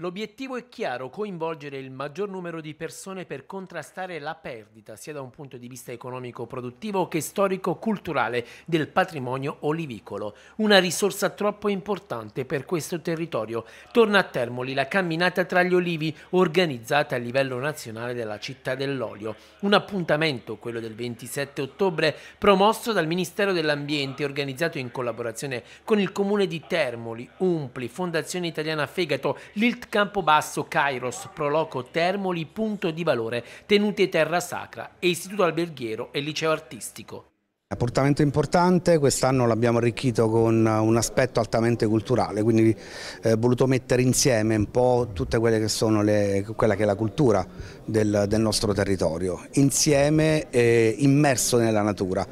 L'obiettivo è chiaro, coinvolgere il maggior numero di persone per contrastare la perdita, sia da un punto di vista economico-produttivo che storico-culturale del patrimonio olivicolo, una risorsa troppo importante per questo territorio. Torna a Termoli la camminata tra gli olivi organizzata a livello nazionale dalla città dell'olio, un appuntamento, quello del 27 ottobre, promosso dal Ministero dell'Ambiente, organizzato in collaborazione con il Comune di Termoli, Umpli, Fondazione Italiana Fegato, l'ILT Campobasso, Kairos, Proloco, Termoli, Punto di Valore, Tenute Terra Sacra e Istituto Alberghiero e Liceo Artistico. Apportamento importante, quest'anno l'abbiamo arricchito con eh, un aspetto altamente culturale, quindi ho eh, voluto mettere insieme un po' tutte quelle che sono le, quella che è la cultura del, del nostro territorio, insieme eh, immerso nella natura,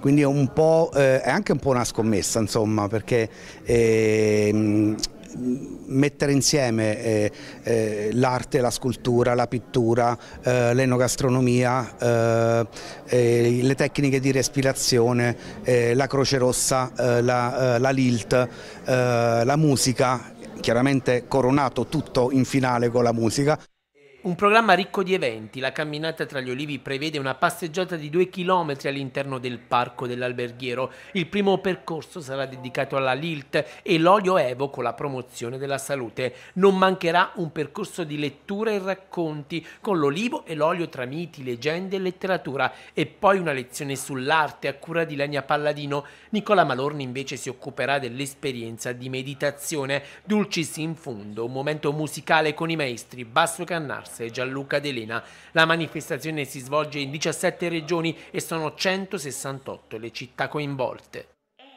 quindi è, un po', eh, è anche un po' una scommessa insomma perché ehm, mettere insieme eh, eh, l'arte, la scultura, la pittura, eh, l'enogastronomia, eh, eh, le tecniche di respirazione, eh, la croce rossa, la, la, lilt, la musica, chiaramente coronato tutto in finale con la musica un programma ricco di eventi. La camminata tra gli olivi prevede una passeggiata di due chilometri all'interno del parco dell'alberghiero. Il primo percorso sarà dedicato alla Lilt e l'olio Evo con la promozione della salute. Non mancherà un percorso di lettura e racconti con l'olivo e l'olio tra miti, leggende e letteratura e poi una lezione sull'arte a cura di Lenia Palladino. Nicola Malorni invece si occuperà dell'esperienza di meditazione. Dulcis in fondo, un momento musicale con i maestri Basso Cannarsi Corse Gianluca Delena. La manifestazione si svolge in 17 regioni e sono 168 le città coinvolte.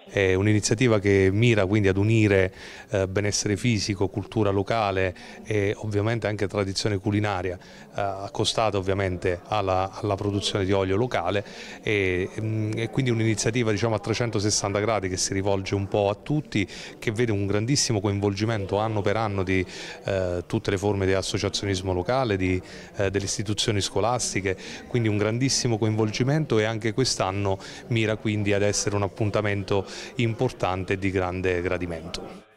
È un'iniziativa che mira quindi ad unire eh, benessere fisico, cultura locale e ovviamente anche tradizione culinaria, eh, accostata ovviamente alla, alla, produzione di olio locale e, mh, mm, è quindi un'iniziativa diciamo, a 360 gradi che si rivolge un po' a tutti, che vede un grandissimo coinvolgimento anno per anno di eh, tutte le forme di associazionismo locale, di, eh, delle istituzioni scolastiche, quindi un grandissimo coinvolgimento e anche quest'anno mira quindi ad essere un appuntamento importante e di grande gradimento.